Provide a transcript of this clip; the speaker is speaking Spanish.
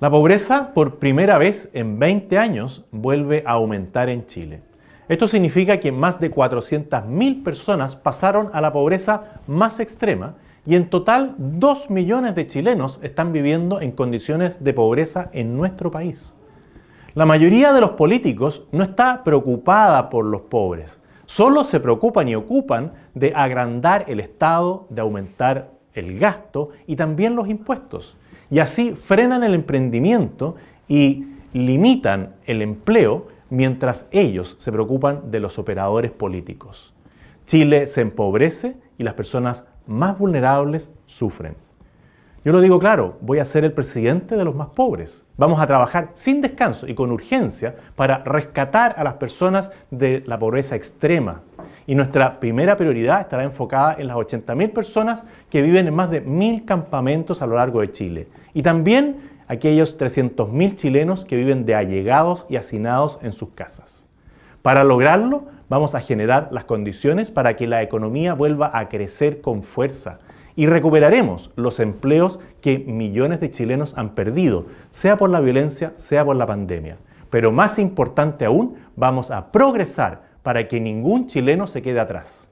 La pobreza por primera vez en 20 años vuelve a aumentar en Chile. Esto significa que más de 400.000 personas pasaron a la pobreza más extrema y en total 2 millones de chilenos están viviendo en condiciones de pobreza en nuestro país. La mayoría de los políticos no está preocupada por los pobres, solo se preocupan y ocupan de agrandar el Estado, de aumentar el gasto y también los impuestos. Y así frenan el emprendimiento y limitan el empleo mientras ellos se preocupan de los operadores políticos. Chile se empobrece y las personas más vulnerables sufren. Yo lo digo claro, voy a ser el presidente de los más pobres. Vamos a trabajar sin descanso y con urgencia para rescatar a las personas de la pobreza extrema, y nuestra primera prioridad estará enfocada en las 80.000 personas que viven en más de 1.000 campamentos a lo largo de Chile y también aquellos 300.000 chilenos que viven de allegados y hacinados en sus casas. Para lograrlo, vamos a generar las condiciones para que la economía vuelva a crecer con fuerza y recuperaremos los empleos que millones de chilenos han perdido, sea por la violencia, sea por la pandemia. Pero más importante aún, vamos a progresar para que ningún chileno se quede atrás.